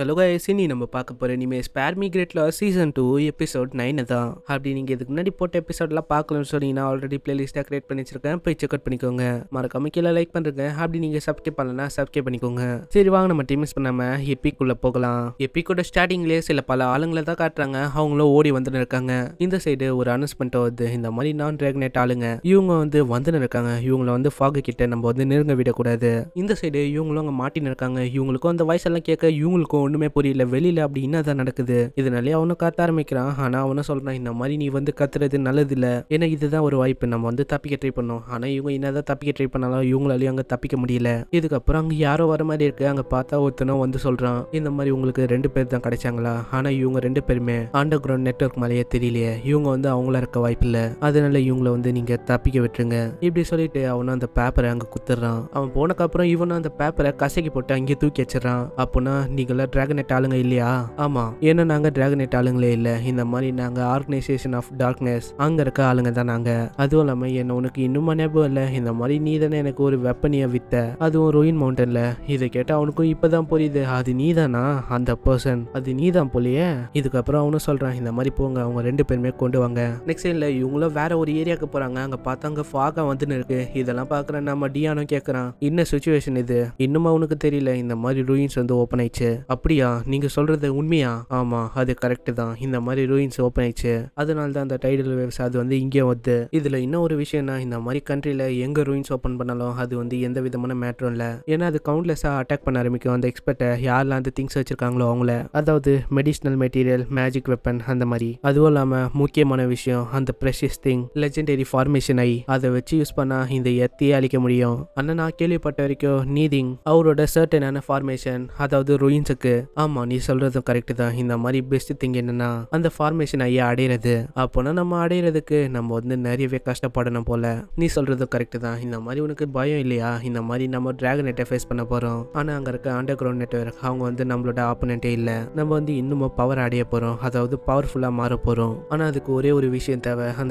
hello guys இனி நம்ம பார்க்க போகிற இனிமேல் ஸ்பேர் மிக்ரேட்ல சீசன் டூ எபிசோட் நைனு தான் அப்படி நீங்கள் இதுக்கு முன்னாடி போட்ட எபிசோட்லாம் பார்க்கணும்னு சொன்னீங்கன்னா ஆல்ரெடி பிளேலிஸ்ட்டாக கிரியேட் பண்ணி வச்சிருக்கேன் போய் செக் அவுட் பண்ணிக்கோங்க மறக்காம கீழே லைக் பண்ணுறேங்க அப்படி நீங்கள் சப்ஸ்கிரைப் பண்ணலன்னா சப்ஸ்கிரைப் பண்ணிக்கோங்க சரி வாங்க நம்ம டிமிஸ் பண்ணாமல் எப்பிக்குள்ளே போகலாம் எப்பிக்கோட ஸ்டார்டிங்லேயே சில பல ஆளுங்களை தான் காட்டுறாங்க அவங்களும் ஓடி வந்துன்னு இருக்காங்க இந்த சைடு ஒரு அனௌன்ஸ்மெண்ட் வருது இந்த மாதிரி நான் ட்ராக்னேட் ஆளுங்க இவங்க வந்து வந்துன்னு இருக்காங்க இவங்கள வந்து ஃபாகு கிட்ட நம்ம வந்து நெருங்க விடக்கூடாது இந்த சைடு இவங்களும் அங்கே மாட்டின்னு இருக்காங்க இவங்களுக்கும் அந்த வாய்ஸ் எல்லாம் கேட்க இவங்களுக்கும் ஒன்றுமே புரியல வெளியில் அப்படி என்னதான் நடக்குது இதனாலே அவனும் கத்த ஆரம்பிக்கிறான் ஆனால் அவனும் சொல்கிறான் இந்த மாதிரி நீ வந்து கத்துறது நல்லது இல்லை ஏன்னா இதுதான் ஒரு வாய்ப்பு நம்ம வந்து தப்பிக்க ட்ரை பண்ணோம் ஆனால் இவங்க என்னதான் தப்பிக்க ட்ரை பண்ணாலும் இவங்களாலையும் அங்கே தப்பிக்க முடியல இதுக்கப்புறம் அங்கே யாரோ வர மாதிரி இருக்கு அங்கே பார்த்தா ஒருத்தனும் வந்து சொல்கிறான் இந்த மாதிரி உங்களுக்கு ரெண்டு பேர் தான் கிடைச்சாங்களா ஆனால் இவங்க ரெண்டு பேருமே அண்டர் கிரவுண்ட் நெட்ஒர்க் மேலேயே தெரியலையே இவங்க வந்து அவங்கள இருக்க வாய்ப்பில்ல அதனால இவங்கள வந்து நீங்க தப்பிக்க விட்டுருங்க இப்படி சொல்லிட்டு அவனும் அந்த பேப்பரை அங்க குத்துறான் அவன் போனக்கப்புறம் இவனும் அந்த பேப்பரை கசக்கி போட்டு அங்கேயே தூக்கி வச்சிடறான் அப்போனா நீங்கள டிராகனெட் ஆளுங்க இல்லையா ஆமா ஏன்னா நாங்க டிராகனெட் ஆளுங்களே இல்ல இந்த மாதிரி நாங்க ஆர்கனைசேஷன் ஆஃப் டார்க்னஸ் அங்க இருக்க ஆளுங்க தான் நாங்க அதுவும் இல்லாம என்ன உனக்கு இன்னுமா ஞாபகம் இல்ல இந்த மாதிரி நீ தானே எனக்கு ஒரு வெப்பனிய வித்த அதுவும் ரோயின் மவுண்டன்ல இதை கேட்டா அவனுக்கும் இப்பதான் புரியுது அது நீ தானா அந்த பர்சன் அது நீ தான் போலியே இதுக்கப்புறம் அவனும் சொல்றான் இந்த மாதிரி போங்க அவங்க ரெண்டு பேருமே கொண்டு வாங்க நெக்ஸ்ட் சைட்ல இவங்களும் வேற ஒரு ஏரியாவுக்கு போறாங்க அங்க பார்த்தா அங்க ஃபாகா வந்துன்னு இருக்கு இதெல்லாம் பாக்குற நம்ம டியானும் கேட்கறான் என்ன சுச்சுவேஷன் இது இன்னும் அவனுக்கு தெரியல இந்த மாதிரி ரூயின்ஸ் வந்து ஓப்பன் ஆயிடுச்சு அப்போ அப்படியா நீங்கள் சொல்கிறது உண்மையா ஆமாம் அது கரெக்டு தான் இந்த மாதிரி ரூயின்ஸ் ஓப்பன் ஆயிடுச்சு அதனால தான் அந்த டைடல் வேவ்ஸ் அது வந்து இங்கே வந்து இதில் இன்னும் ஒரு விஷயம்னா இந்த மாதிரி கண்ட்ரியில் எங்கே ரூயின்ஸ் ஓப்பன் பண்ணாலும் அது வந்து எந்த விதமான மேட்டரும் இல்லை ஏன்னா அது கவுண்ட்லெஸ்ஸாக அட்டாக் பண்ண ஆரம்பிக்கும் அந்த எக்ஸ்பர்ட்டை யாரெல்லாம் அந்த திங்ஸ் வச்சுருக்காங்களோ அவங்கள அதாவது மெடிஷனல் மெட்டீரியல் மேஜிக் வெப்பன் அந்த மாதிரி அதுவும் இல்லாமல் முக்கியமான விஷயம் அந்த ப்ரெஷஸ் திங் லெஜெண்டரி ஃபார்மேஷன் ஆகி அதை வச்சு யூஸ் பண்ணால் இந்த எத்தையே அழிக்க முடியும் ஆனா நான் கேள்விப்பட்ட வரைக்கும் நீதிங் அவரோட சர்டனான ஃபார்மேஷன் அதாவது ரூயின்ஸுக்கு ஆமா நீ சொல்றதும் கரெக்ட் தான் இந்த மாதிரி பெஸ்ட் திங் என்னன்னா அந்த ஃபார்மேஷன் ஐயா அடையிறது அப்போனா நம்ம அடையிறதுக்கு நம்ம வந்து நிறையவே கஷ்டப்படணும் போல நீ சொல்றதும் கரெக்ட் தான் இந்த மாதிரி உனக்கு பயம் இல்லையா இந்த மாதிரி நம்ம டிராகன் நெட்டை ஃபேஸ் பண்ண போறோம் ஆனா அங்க இருக்க அண்டர் கிரவுண்ட் நெட்ஒர்க் அவங்க வந்து நம்மளோட ஆப்பனண்ட்டே இல்லை நம்ம வந்து இன்னமும் பவர் அடைய போறோம் அதாவது பவர்ஃபுல்லா மாற போறோம் ஆனா அதுக்கு ஒரே ஒரு விஷயம் தேவை அந்த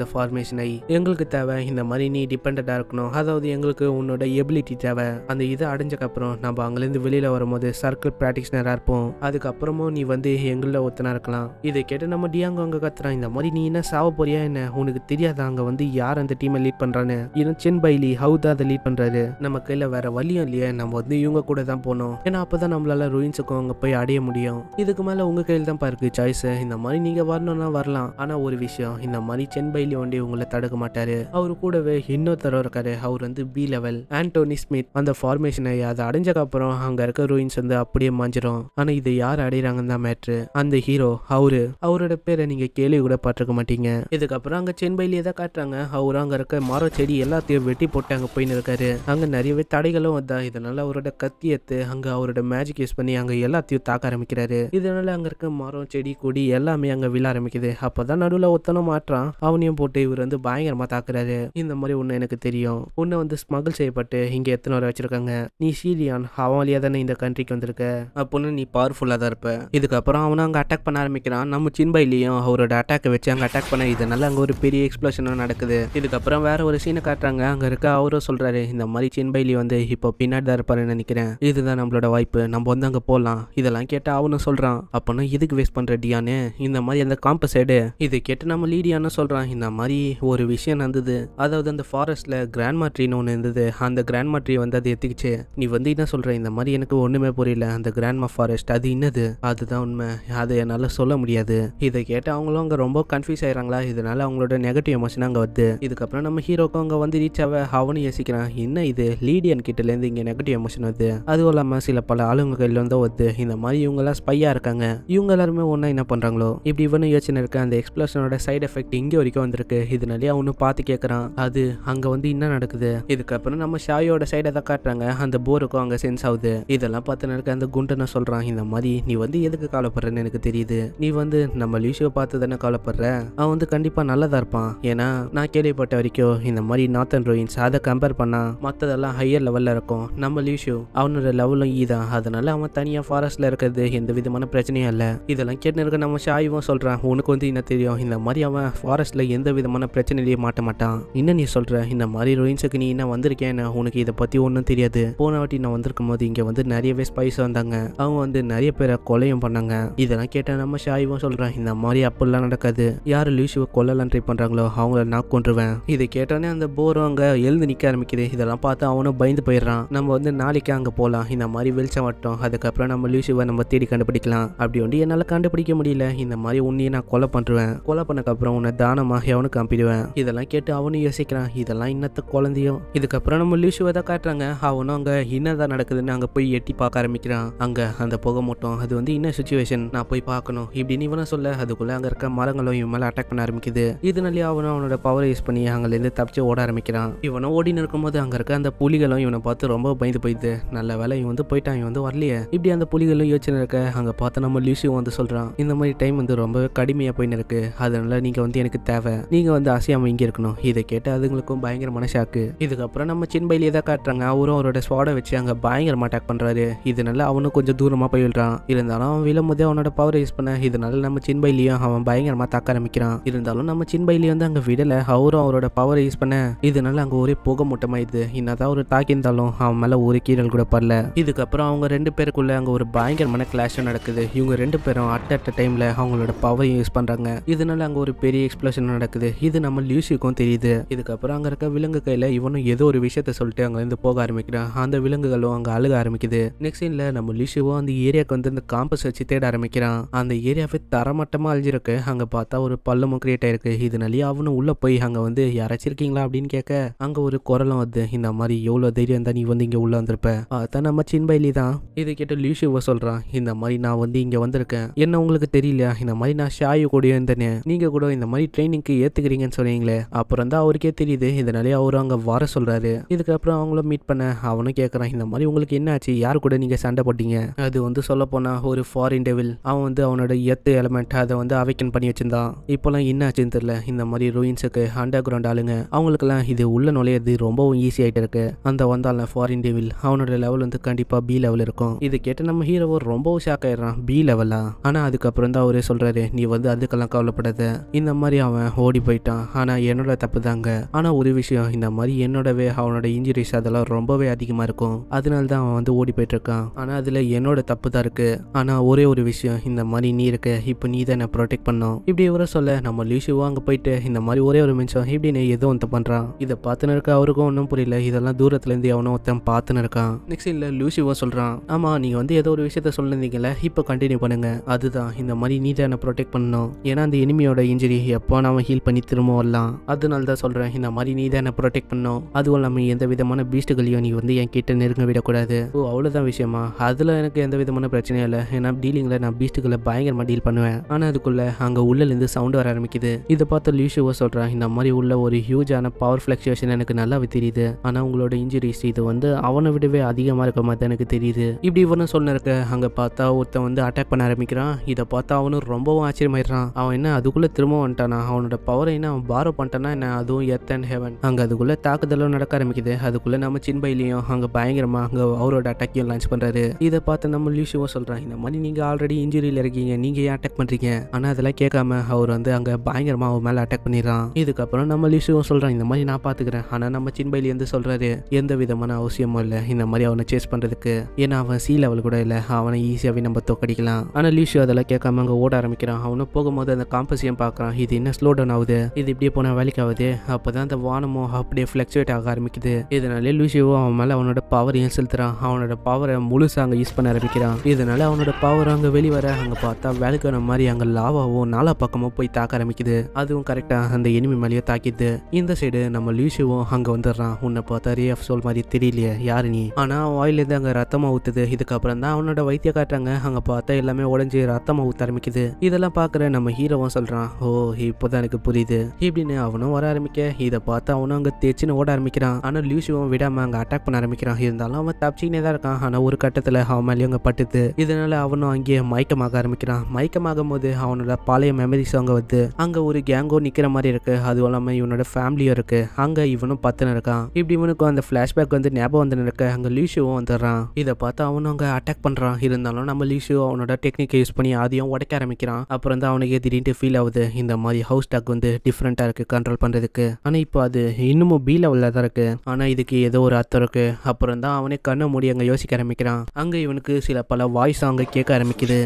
ஐ எங்களுக்கு தேவை இந்த மாதிரி நீ டிபெண்டா இருக்கணும் அதாவது எங்களுக்கு உன்னோட எபிலிட்டி தேவை அந்த இதை அடைஞ்சக்கப்புறம் நம்ம அங்கேருந்து வெளியில் வரும்போது சர்க்கிள் பிராக்டிஷனரா இருப்போம் பார்ப்போம் அதுக்கப்புறமும் நீ வந்து எங்கள ஒத்தனா இருக்கலாம் இதை கேட்டு நம்ம டியாங்கோ அங்கே கத்துறான் இந்த மாதிரி நீ என்ன சாவ போறியா என்ன உனக்கு தெரியாதா அங்கே வந்து யார் அந்த டீமை லீட் பண்ணுறான்னு இன்னும் சென் பைலி தான் அதை லீட் பண்றாரு நம்ம கையில் வேற வழியும் இல்லையா நம்ம வந்து இவங்க கூட தான் போனோம் ஏன்னா அப்போ தான் நம்மளால ருயின்ஸுக்கும் அங்கே போய் அடைய முடியும் இதுக்கு மேலே உங்கள் கையில தான் பாருக்கு சாய்ஸ் இந்த மாதிரி நீங்கள் வரணும்னா வரலாம் ஆனால் ஒரு விஷயம் இந்த மாதிரி சென் பைலி வண்டி உங்களை தடுக்க மாட்டாரு அவர் கூடவே இன்னொருத்தர் இருக்காரு அவர் வந்து பி லெவல் ஆண்டோனி ஸ்மித் அந்த ஃபார்மேஷனை அதை அடைஞ்சக்கப்புறம் அங்கே இருக்க ரூயின்ஸ் வந்து அப்படியே மாஞ்சிரும் ஆனா இதை யார் அடையிறாங்கன்னு தான் மேட்ரு அந்த ஹீரோ அவரு அவரோட பேரை நீங்கள் கேள்வி கூட பார்த்துருக்க மாட்டீங்க இதுக்கப்புறம் அங்கே சென்பையிலேயே தான் காட்டுறாங்க அவரு அங்கே இருக்க மர செடி எல்லாத்தையும் வெட்டி போட்டு அங்கே போயின்னு இருக்காரு அங்கே நிறையவே தடைகளும் வந்தா இதனால அவரோட கத்தி எடுத்து அங்கே அவரோட மேஜிக் யூஸ் பண்ணி அங்கே எல்லாத்தையும் தாக்க ஆரம்பிக்கிறாரு இதனால அங்கே இருக்க மரம் செடி கொடி எல்லாமே அங்கே விழ ஆரம்பிக்குது அப்போதான் நடுவில் ஒத்தனம் மாற்றான் அவனையும் போட்டு இவர் வந்து பயங்கரமாக தாக்குறாரு இந்த மாதிரி ஒன்று எனக்கு தெரியும் உன்னை வந்து ஸ்மகிள் செய்யப்பட்டு இங்கே எத்தனை வரை வச்சிருக்காங்க நீ சீரியான் அவன் வழியா தானே இந்த கண்ட்ரிக்கு வந்திருக்க அப்படின்னு நீ பவர்ஃபுல்லாக தான் இருப்பேன் இதுக்கப்புறம் அவனும் அங்கே அட்டாக் பண்ண ஆரம்பிக்கிறான் நம்ம சின்பைலையும் அவரோட அட்டாக்கை வச்சு அங்கே அட்டாக் பண்ண இதனால அங்கே ஒரு பெரிய எக்ஸ்ப்ளோஷனும் நடக்குது இதுக்கப்புறம் வேற ஒரு சீனை காட்டுறாங்க அங்கே இருக்க அவரும் சொல்கிறாரு இந்த மாதிரி சின்பைலி வந்து இப்போ பின்னாடி தான் இருப்பாருன்னு நினைக்கிறேன் இதுதான் நம்மளோட வாய்ப்பு நம்ம வந்து அங்கே போகலாம் இதெல்லாம் கேட்டு அவனும் சொல்கிறான் அப்போனா இதுக்கு வேஸ்ட் பண்ணுற டியானு இந்த மாதிரி அந்த காம்பஸ் எடு இது கேட்டு நம்ம லீடியான்னு சொல்கிறான் இந்த மாதிரி ஒரு விஷயம் நடந்தது அதாவது அந்த ஃபாரஸ்ட்டில் கிராண்ட் மாட்ரின்னு ஒன்று இருந்தது அந்த கிராண்ட் மாட்ரி வந்து அதை எத்திக்கிச்சு நீ வந்து என்ன சொல்கிற இந்த மாதிரி எனக்கு ஒன்றுமே புரியல அந்த கிராண்ட் ஃபாரஸ்ட் ஃபாரஸ்ட் அது என்னது அதுதான் உண்மை அதை என்னால் சொல்ல முடியாது இதை கேட்டு அவங்களும் அங்கே ரொம்ப கன்ஃபியூஸ் ஆயிடுறாங்களா இதனால அவங்களோட நெகட்டிவ் எமோஷன் அங்கே வருது இதுக்கப்புறம் நம்ம ஹீரோக்கும் அங்கே வந்து ரீச் ஆக அவனும் யோசிக்கிறான் என்ன இது லீடியன் கிட்டலேருந்து இங்கே நெகட்டிவ் எமோஷன் வருது அதுவும் இல்லாமல் சில பல ஆளுங்க கையில் வந்து வருது இந்த மாதிரி இவங்கெல்லாம் ஸ்பையாக இருக்காங்க இவங்க எல்லாருமே ஒன்றா என்ன பண்ணுறாங்களோ இப்படி இவனு யோசனை இருக்கு அந்த எக்ஸ்ப்ளோஷனோட சைடு எஃபெக்ட் இங்கே வரைக்கும் வந்திருக்கு இதனாலேயே அவனு பார்த்து கேட்குறான் அது அங்கே வந்து என்ன நடக்குது இதுக்கப்புறம் நம்ம ஷாயோட சைடை தான் காட்டுறாங்க அந்த போருக்கும் அங்கே சென்ஸ் ஆகுது இதெல்லாம் பார்த்து நடக்க அந்த குண்டனை சொல்கிறான் இந்த மாதிரி நீ வந்து எதுக்கு கவலைப்படுறேன்னு எனக்கு தெரியுது நீ வந்து நம்ம லீஷோ பார்த்து தானே காலப்படுற அவன் வந்து கண்டிப்பாக நல்லதா இருப்பான் ஏன்னா நான் கேள்விப்பட்ட வரைக்கும் இந்த மாதிரி நார்த்தன் ரோயின்ஸ் அதை கம்பேர் பண்ணா மற்றதெல்லாம் ஹையர் லெவலில் இருக்கும் நம்ம லீஷோ அவனோட லெவலும் ஈ தான் அதனால அவன் தனியாக ஃபாரஸ்ட்டில் இருக்கிறது எந்த விதமான பிரச்சனையும் இல்லை இதெல்லாம் கேட்டு இருக்க நம்ம ஷாயுவும் சொல்கிறான் உனக்கு வந்து என்ன தெரியும் இந்த மாதிரி அவன் ஃபாரஸ்ட்டில் எந்த விதமான பிரச்சனையிலேயே மாட்ட மாட்டான் என்ன நீ சொல்கிற இந்த மாதிரி ரோயின்ஸுக்கு நீ என்ன வந்திருக்கேன்னு உனக்கு இதை பற்றி ஒன்றும் தெரியாது போன வாட்டி நான் வந்திருக்கும் போது இங்கே வந்து நிறையவே ஸ்பைஸ் வந்தாங்க அவங்க வந்து வந்து நிறைய பேரை கொலையும் பண்ணாங்க இதெல்லாம் கேட்ட நம்ம ஷாயிவும் சொல்கிறான் இந்த மாதிரி அப்படிலாம் நடக்காது யார் லூசிவை கொல்லலாம் ட்ரை பண்ணுறாங்களோ அவங்கள நான் கொண்டுருவேன் இதை கேட்டோன்னே அந்த போரும் அங்கே எழுந்து நிற்க ஆரம்பிக்குது இதெல்லாம் பார்த்து அவனும் பயந்து போயிடுறான் நம்ம வந்து நாளைக்கு அங்கே போகலாம் இந்த மாதிரி வெளிச்சம் வட்டோம் அதுக்கப்புறம் நம்ம லூசிவை நம்ம தேடி கண்டுபிடிக்கலாம் அப்படி வந்து என்னால் கண்டுபிடிக்க முடியல இந்த மாதிரி உன்னையே நான் கொலை பண்ணுவேன் கொலை பண்ணக்கப்புறம் உன்னை தானமாக எவனுக்கு அம்பிடுவேன் இதெல்லாம் கேட்டு அவனும் யோசிக்கிறான் இதெல்லாம் இன்னத்த குழந்தையும் இதுக்கப்புறம் நம்ம லூசிவை தான் காட்டுறாங்க அவனும் அங்கே என்னதான் நடக்குதுன்னு அங்கே போய் எட்டி பார்க்க ஆரம்பிக்கிறான் அங்கே அந்த போக மாட்டோம் அது வந்து என்ன சுச்சுவேஷன் நான் போய் பார்க்கணும் இப்படின்னு இவனை சொல்ல அதுக்குள்ளே அங்கே இருக்க மரங்களும் இவன் மேலே அட்டாக் பண்ண ஆரம்பிக்குது இதனாலே அவனும் அவனோட பவர் யூஸ் பண்ணி அங்கேருந்து தப்பிச்சு ஓட ஆரம்பிக்கிறான் இவனும் ஓடினு இருக்கும்போது அங்கே இருக்க அந்த புலிகளும் இவனை பார்த்து ரொம்ப பயந்து போயிடுது நல்ல வேலை இவன் வந்து போயிட்டான் இவன் வந்து வரலையே இப்படி அந்த புலிகளும் யோசனை இருக்க அங்கே பார்த்து நம்ம லியூசி வந்து சொல்கிறான் இந்த மாதிரி டைம் வந்து ரொம்ப கடுமையாக போயின்னு இருக்கு அதனால நீங்கள் வந்து எனக்கு தேவை நீங்கள் வந்து அசையாமல் இங்கே இருக்கணும் இதை கேட்டு அதுங்களுக்கும் பயங்கர மனசாக்கு இதுக்கப்புறம் நம்ம சின்பைலியே தான் காட்டுறாங்க அவரும் அவரோட ஸ்வாட வச்சு அங்கே பயங்கரமாக அட்டாக் பண்றாரு இதனால அவனும் கொஞ்சம் தூரமாக போயிடுறான் இருந்தாலும் அவன் விழும்போதே அவனோட பவர் யூஸ் பண்ண இதனால நம்ம சின்பைலியும் அவன் பயங்கரமா தாக்க ஆரம்பிக்கிறான் இருந்தாலும் நம்ம சின்பைலி வந்து அங்க விடல அவரும் அவரோட பவர் யூஸ் பண்ண இதனால அங்க ஒரே போக மூட்டமாயிடுது என்னதான் ஒரு தாக்கியிருந்தாலும் அவன் மேல ஒரு கீழல் கூட படல இதுக்கப்புறம் அவங்க ரெண்டு பேருக்குள்ள அங்க ஒரு பயங்கரமான கிளாஷ் நடக்குது இவங்க ரெண்டு பேரும் அட் அட் டைம்ல அவங்களோட பவர் யூஸ் பண்றாங்க இதனால அங்க ஒரு பெரிய எக்ஸ்பிளஷன் நடக்குது இது நம்ம லியூசிக்கும் தெரியுது இதுக்கப்புறம் அங்க இருக்க விலங்கு கையில இவனும் ஏதோ ஒரு விஷயத்த சொல்லிட்டு அங்க இருந்து போக ஆரம்பிக்கிறான் அந்த விலங்குகளும் அங்க அழுக ஆரம்பிக்குது நெக்ஸ்ட் சீன்ல நம்ம லிஷுவும் அந்த ஏரியாவுக்கு வந்து இந்த காம்பஸ் வச்சு தேட ஆரம்பிக்கிறான் அந்த ஏரியாவே தரமட்டமாக அழிஞ்சிருக்கு அங்கே பார்த்தா ஒரு பள்ளமும் கிரியேட் ஆயிருக்கு இது அவனும் உள்ளே போய் அங்கே வந்து யாராச்சிருக்கீங்களா அப்படின்னு கேட்க அங்கே ஒரு குரலும் வந்து இந்த மாதிரி எவ்வளோ தைரியம் தான் நீ வந்து இங்கே உள்ளே வந்திருப்ப அதான் நம்ம சின்பைலி தான் இது கேட்டு லியூஷிவ சொல்கிறான் இந்த மாதிரி நான் வந்து இங்கே வந்திருக்கேன் என்ன உங்களுக்கு தெரியலையா இந்த மாதிரி நான் ஷாயு கூட இருந்தேனே நீங்கள் கூட இந்த மாதிரி ட்ரைனிங்க்கு ஏற்றுக்கிறீங்கன்னு சொன்னீங்களே அப்புறம் தான் அவருக்கே தெரியுது இதனாலே அவரு அங்கே வர சொல்கிறாரு இதுக்கப்புறம் அவங்களும் மீட் பண்ண அவனும் கேட்குறான் இந்த மாதிரி உங்களுக்கு என்ன ஆச்சு யார் கூட நீங்கள் சண்டை போட்டீங்க அது வந்து வந்து சொல்லப்போனால் ஒரு ஃபாரின் டெவில் அவன் வந்து அவனோட எத்து எலமெண்ட் அதை வந்து அவைக்கன் பண்ணி வச்சிருந்தான் இப்போலாம் ஆச்சுன்னு தெரியல இந்த மாதிரி ரூயின்ஸுக்கு அண்டர் கிரவுண்ட் ஆளுங்க அவங்களுக்கெல்லாம் இது உள்ள நுழையிறது ரொம்பவும் ஈஸி ஆயிட்டு இருக்கு அந்த வந்தால ஃபாரின் டெவில் அவனோட லெவல் வந்து கண்டிப்பாக பி லெவல் இருக்கும் இது கேட்ட நம்ம ஹீரோ ரொம்பவும் ஷாக் ஆயிடுறான் பி லெவலா ஆனால் அதுக்கப்புறம் தான் அவரே சொல்றாரு நீ வந்து அதுக்கெல்லாம் கவலைப்படாத இந்த மாதிரி அவன் ஓடி போயிட்டான் ஆனால் என்னோட தப்பு தாங்க ஆனால் ஒரு விஷயம் இந்த மாதிரி என்னோடவே அவனோட இன்ஜுரிஸ் அதெல்லாம் ரொம்பவே அதிகமாக இருக்கும் அதனால தான் அவன் வந்து ஓடி போயிட்டு இருக்கான் ஆனால் அதில் என்னோட தப்பு தப்பு தான் இருக்குது ஆனால் ஒரே ஒரு விஷயம் இந்த மாதிரி நீ இருக்க இப்போ நீ தான் ப்ரொடெக்ட் பண்ணும் இப்படி இவரை சொல்ல நம்ம லீஷுவா அங்கே போயிட்டு இந்த மாதிரி ஒரே ஒரு இப்படி இப்படின்னு ஏதோ ஒன்று பண்ணுறான் இதை பார்த்துன்னு இருக்க அவருக்கும் ஒன்றும் புரியல இதெல்லாம் தூரத்துலேருந்து எவனோ ஒருத்தன் பார்த்துன்னு இருக்கான் நெக்ஸ்ட் இல்லை லூசிவா சொல்கிறான் ஆமாம் நீங்கள் வந்து ஏதோ ஒரு விஷயத்த சொல்லிருந்தீங்கல்ல இப்போ கண்டினியூ பண்ணுங்க அதுதான் இந்த மாதிரி நீ தான் ப்ரொடெக்ட் பண்ணணும் ஏன்னா அந்த எனிமியோட இன்ஜுரி எப்போ நாம ஹீல் பண்ணி திரும்ப வரலாம் அதனால தான் சொல்கிறேன் இந்த மாதிரி நீ தான் ப்ரொடெக்ட் பண்ணும் அதுவும் இல்லாமல் எந்த விதமான பீஸ்டுகளையும் நீ வந்து என் கிட்ட நெருங்க விடக்கூடாது ஓ அவ்வளவுதான் விஷயமா அதில் எனக்கு எந்த விதமான பிரச்சனையும் இல்லை ஏன்னா டீலிங்கில் நான் பீஸ்ட்டுகளை பயங்கரமாக டீல் பண்ணுவேன் ஆனால் அதுக்குள்ளே அங்கே இருந்து சவுண்டு வர ஆரம்பிக்குது இதை பார்த்து லியூஷுவோ சொல்றேன் இந்த மாதிரி உள்ள ஒரு ஹியூஜான பவர் ஃப்ளக்சுவேஷன் எனக்கு நல்லாவே தெரியுது ஆனால் உங்களோட இன்ஜுரிஸ் இது வந்து அவனை விடவே அதிகமாக இருக்க மாதிரி எனக்கு தெரியுது இப்படி இவனும் சொன்ன அங்கே பார்த்தா ஒருத்தன் வந்து அட்டாக் பண்ண ஆரம்பிக்கிறான் இதை பார்த்தா அவனும் ரொம்பவும் ஆச்சரியமாயிடுறான் அவன் என்ன அதுக்குள்ளே திரும்ப வந்துட்டானா அவனோட பவரை என்ன அவன் பாரோ பண்ணிட்டானா என்ன அதுவும் எர்த் அண்ட் ஹெவன் அங்கே அதுக்குள்ளே தாக்குதலும் நடக்க ஆரம்பிக்குது அதுக்குள்ளே நம்ம சின்பையிலையும் அங்கே பயங்கரமாக அங்கே அவரோட அட்டாக்கையும் லான்ச் பண்றாரு இதை பார்த்து நம்ம சொல்லி சிவா சொல்கிறாங்க இந்த மாதிரி நீங்கள் ஆல்ரெடி இன்ஜுரியில் இருக்கீங்க நீங்கள் ஏன் அட்டாக் பண்ணுறீங்க ஆனால் அதெல்லாம் கேட்காம அவர் வந்து அங்கே பயங்கரமாக அவர் மேலே அட்டாக் பண்ணிடுறான் இதுக்கப்புறம் நம்ம லிஷுவும் சொல்கிறாங்க இந்த மாதிரி நான் பார்த்துக்கிறேன் ஆனால் நம்ம சின்பைலி வந்து சொல்கிறாரு எந்த விதமான அவசியமும் இல்லை இந்த மாதிரி அவனை சேஸ் பண்ணுறதுக்கு ஏன்னா அவன் சி லெவல் கூட இல்லை அவனை ஈஸியாகவே நம்ம தோக்கடிக்கலாம் ஆனால் லிஷு அதெல்லாம் கேட்காம அங்கே ஓட ஆரம்பிக்கிறான் அவனும் போகும்போது அந்த காம்பசியம் பார்க்குறான் இது என்ன ஸ்லோ டவுன் ஆகுது இது இப்படியே போனால் வேலைக்கு ஆகுது அப்போ தான் அந்த வானமும் அப்படியே ஃப்ளக்சுவேட் ஆக ஆரம்பிக்குது இதனாலே லூசியோ அவன் மேலே அவனோட பவர் ஏன் செலுத்துறான் அவனோட பவரை முழுசாக அங்கே யூஸ் பண்ண ஆரம்பிக்கிறான் நினைக்கிறான் இதனால அவனோட பவர் அங்க வெளிவர அங்க பார்த்தா வேலைக்கான மாதிரி அங்க லாவாவும் நாலா பக்கமும் போய் தாக்க ஆரம்பிக்குது அதுவும் கரெக்டா அந்த எனிமி மேலேயே தாக்கிது இந்த சைடு நம்ம லியூசுவும் அங்க வந்துடுறான் உன்னை பார்த்தா ரேஃப் சோல் மாதிரி தெரியலையே யாரு நீ ஆனா இருந்து அங்க ரத்தமா ஊத்துது இதுக்கப்புறம் தான் அவனோட வைத்திய காட்டுறாங்க அங்க பார்த்தா எல்லாமே உடஞ்சி ரத்தமா ஊத்த ஆரம்பிக்குது இதெல்லாம் பாக்குற நம்ம ஹீரோவும் சொல்றான் ஓ இப்போதான் எனக்கு புரியுது இப்படின்னு அவனும் வர ஆரம்பிக்க இதை பார்த்தா அவனும் அங்க தேச்சுன்னு ஓட ஆரம்பிக்கிறான் ஆனா லியூசுவும் விடாம அங்க அட்டாக் பண்ண ஆரம்பிக்கிறான் இருந்தாலும் அவன் தப்பிச்சுனே தான் இருக்கான் ஆனா ஒரு கட்டத்துல அவன் மேலேயும் அங்க பட்டுது இதனால அவனும் அங்கேயே மயக்கமாக ஆரம்பிக்கிறான் மயக்கமாகும் போது அவனோட பழைய மெமரிஸ் அங்கே வந்து அங்கே ஒரு கேங்கோ நிக்கிற மாதிரி இருக்கு அதுவும் இல்லாமல் இவனோட ஃபேமிலியும் இருக்கு அங்கே இவனும் பத்துன்னு இருக்கான் இப்படி இவனுக்கு அந்த பிளாஷ்பேக் வந்து ஞாபகம் வந்து இருக்க அங்கே லீஷுவும் வந்துடுறான் இதை பார்த்து அவனும் அங்கே அட்டாக் பண்ணுறான் இருந்தாலும் நம்ம லீஷு அவனோட டெக்னிக்கை யூஸ் பண்ணி அதையும் உடைக்க ஆரம்பிக்கிறான் அப்புறம் தான் அவனுக்கு திடீர்னு ஃபீல் ஆகுது இந்த மாதிரி ஹவுஸ் டாக் வந்து டிஃப்ரெண்ட்டாக இருக்குது கண்ட்ரோல் பண்ணுறதுக்கு ஆனால் இப்போ அது இன்னமும் பி லெவல்ல தான் இருக்கு ஆனால் இதுக்கு ஏதோ ஒரு அர்த்தம் இருக்குது அப்புறம் தான் அவனே கண்ணை மூடி அங்கே யோசிக்க ஆரம்பிக்கிறான் அங்கே இவனுக்கு சில பல வாய்ஸ் அங்கே கேட்க ஆரம்பிக்குது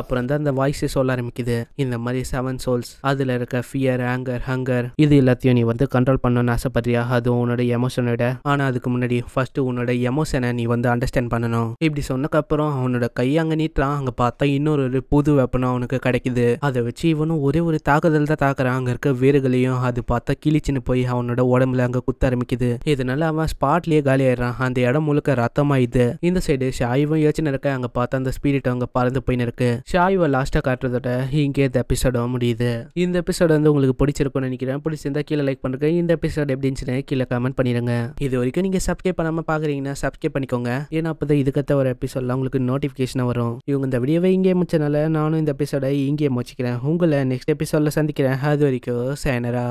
அப்புறம் தான் அந்த வாய்ஸே சொல்ல ஆரம்பிக்குது இந்த மாதிரி செவன் சோல்ஸ் அதில் இருக்க ஃபியர் ஆங்கர் ஹங்கர் இது எல்லாத்தையும் நீ வந்து கண்ட்ரோல் பண்ணணும்னு ஆசைப்படுறியா அது உன்னோட எமோஷனோட ஆனால் அதுக்கு முன்னாடி ஃபஸ்ட்டு உன்னோட எமோஷனை நீ வந்து அண்டர்ஸ்டாண்ட் பண்ணணும் இப்படி அப்புறம் அவனோட கையாங்க நீட்டான் அங்கே பார்த்தா இன்னொரு புது வெப்பனும் அவனுக்கு கிடைக்குது அதை வச்சு இவனும் ஒரே ஒரு தாக்குதல் தான் தாக்குறான் அங்கே இருக்க வேர்களையும் அது பார்த்தா கிழிச்சின்னு போய் அவனோட உடம்புல அங்கே குத்த ஆரம்பிக்குது இதனால அவன் ஸ்பாட்லயே காலி ஆயிடுறான் அந்த இடம் முழுக்க ரத்தமாயிது இந்த சைடு ஷாயிவும் யோசனை இருக்க அங்கே பார்த்தா அந்த ஸ்பிரிட் அங்கே பறந்து போயின்னு இருக்கு ஷாயுவை லாஸ்ட்டாக காட்டுறதோட இங்கே இந்த எபிசோட முடியுது இந்த எபிசோட் வந்து உங்களுக்கு பிடிச்சிருக்கும்னு நினைக்கிறேன் பிடிச்சிருந்தா கீழே லைக் பண்ணுங்க இந்த எபிசோட் எப்படின்னு கீழே கமெண்ட் பண்ணிடுங்க இது வரைக்கும் நீங்கள் சப்ஸ்கிரைப் பண்ணாமல் பார்க்குறீங்கன்னா சப்ஸ்கிரைப் பண்ணிக்கோங்க ஏன்னா அப்போ தான் இதுக்கத்த ஒரு எபிசோட்ல உங்களுக்கு நோட்டிஃபிகேஷன் வரும் இவங்க இந்த வீடியோவை இங்கே முடிச்சனால நானும் இந்த எபிசோட இங்கே முடிச்சிக்கிறேன் உங்களை நெக்ஸ்ட் எபிசோடில் சந்திக்கிறேன் அது வரைக்கும் சேனரா